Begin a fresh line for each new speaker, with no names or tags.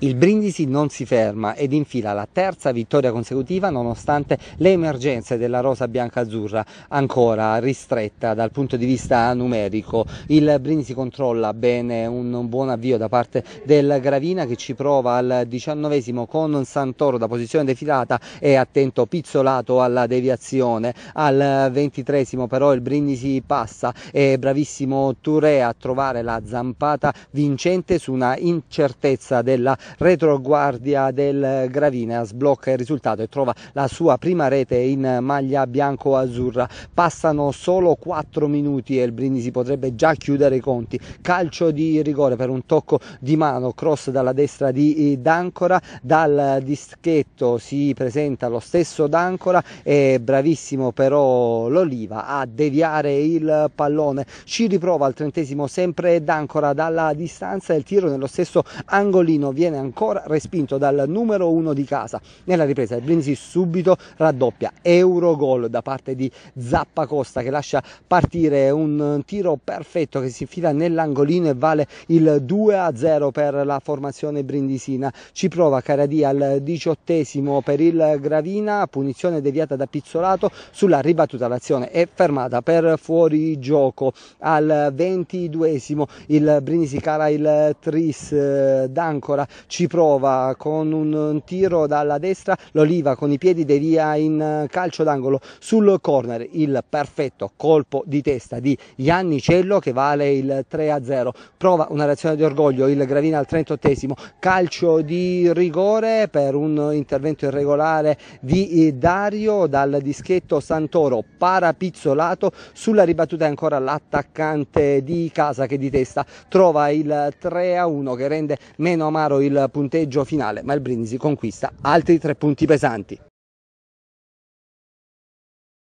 Il Brindisi non si ferma ed infila la terza vittoria consecutiva nonostante le emergenze della rosa bianca-azzurra ancora ristretta dal punto di vista numerico. Il Brindisi controlla bene un buon avvio da parte del Gravina che ci prova al diciannovesimo con Santoro da posizione defilata e attento pizzolato alla deviazione. Al ventitresimo però il Brindisi passa e bravissimo Touré a trovare la zampata vincente su una incertezza della retroguardia del Gravina sblocca il risultato e trova la sua prima rete in maglia bianco-azzurra. Passano solo 4 minuti e il Brindisi potrebbe già chiudere i conti. Calcio di rigore per un tocco di mano, cross dalla destra di eh, D'Ancora, dal dischetto si presenta lo stesso D'Ancora, e bravissimo però l'Oliva a deviare il pallone, ci riprova al trentesimo sempre D'Ancora dalla distanza, e il tiro nello stesso angolino viene ancora respinto dal numero uno di casa. Nella ripresa il Brindisi subito raddoppia, euro gol da parte di Zappa Costa che lascia partire un tiro perfetto che si infila nell'angolino e vale il 2-0 a per la formazione brindisina. Ci prova Caradì al diciottesimo per il Gravina, punizione deviata da Pizzolato, sulla ribattuta l'azione è fermata per fuori gioco al ventiduesimo il Brindisi cala il Tris eh, d'Ancora ci prova con un tiro dalla destra, l'Oliva con i piedi devia in eh, calcio d'angolo sul corner, il perfetto colpo di testa di Iannicello che vale il 3-0, a prova una reazione di orgoglio il Gravina al 38esimo, calcio di rigore per un intervento irregolare di eh, Dario dal dischetto Santoro parapizzolato sulla ribattuta è ancora l'attaccante di casa che di testa trova il 3 a 1 che rende meno amaro il punteggio finale, ma il Brindisi conquista altri tre punti pesanti.